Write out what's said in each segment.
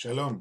Shalom.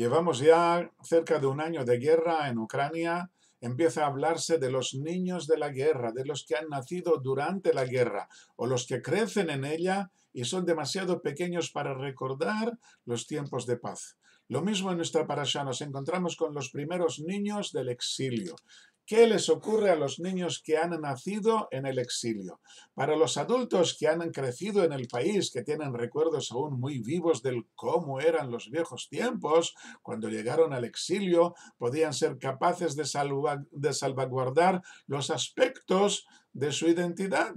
Llevamos ya cerca de un año de guerra en Ucrania. Empieza a hablarse de los niños de la guerra, de los que han nacido durante la guerra o los que crecen en ella y son demasiado pequeños para recordar los tiempos de paz. Lo mismo en nuestra parasha, nos encontramos con los primeros niños del exilio. ¿Qué les ocurre a los niños que han nacido en el exilio? Para los adultos que han crecido en el país, que tienen recuerdos aún muy vivos del cómo eran los viejos tiempos, cuando llegaron al exilio, podían ser capaces de, salvaguardar los aspectos de su identidad.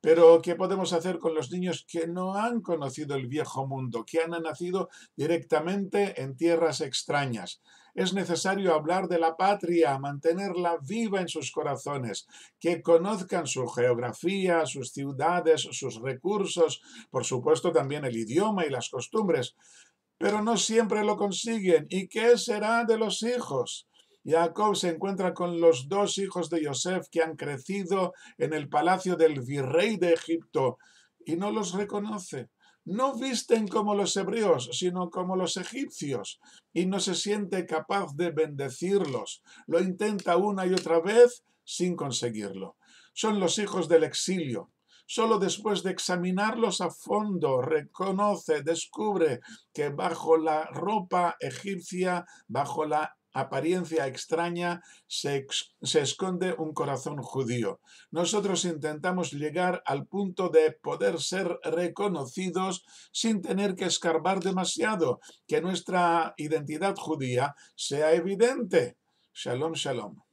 Pero, ¿qué podemos hacer con los niños que no han conocido el viejo mundo, que han nacido directamente en tierras extrañas? Es necesario hablar de la patria, mantenerla viva en sus corazones, que conozcan su geografía, sus ciudades, sus recursos, por supuesto también el idioma y las costumbres. Pero no siempre lo consiguen. ¿Y qué será de los hijos? Jacob se encuentra con los dos hijos de Yosef que han crecido en el palacio del virrey de Egipto y no los reconoce no visten como los hebreos, sino como los egipcios, y no se siente capaz de bendecirlos. Lo intenta una y otra vez sin conseguirlo. Son los hijos del exilio, Solo después de examinarlos a fondo, reconoce, descubre que bajo la ropa egipcia, bajo la apariencia extraña se, se, esconde un corazón judío. Nosotros intentamos llegar al punto de poder ser reconocidos sin tener que escarbar demasiado, que nuestra identidad judía sea evidente. Shalom, shalom.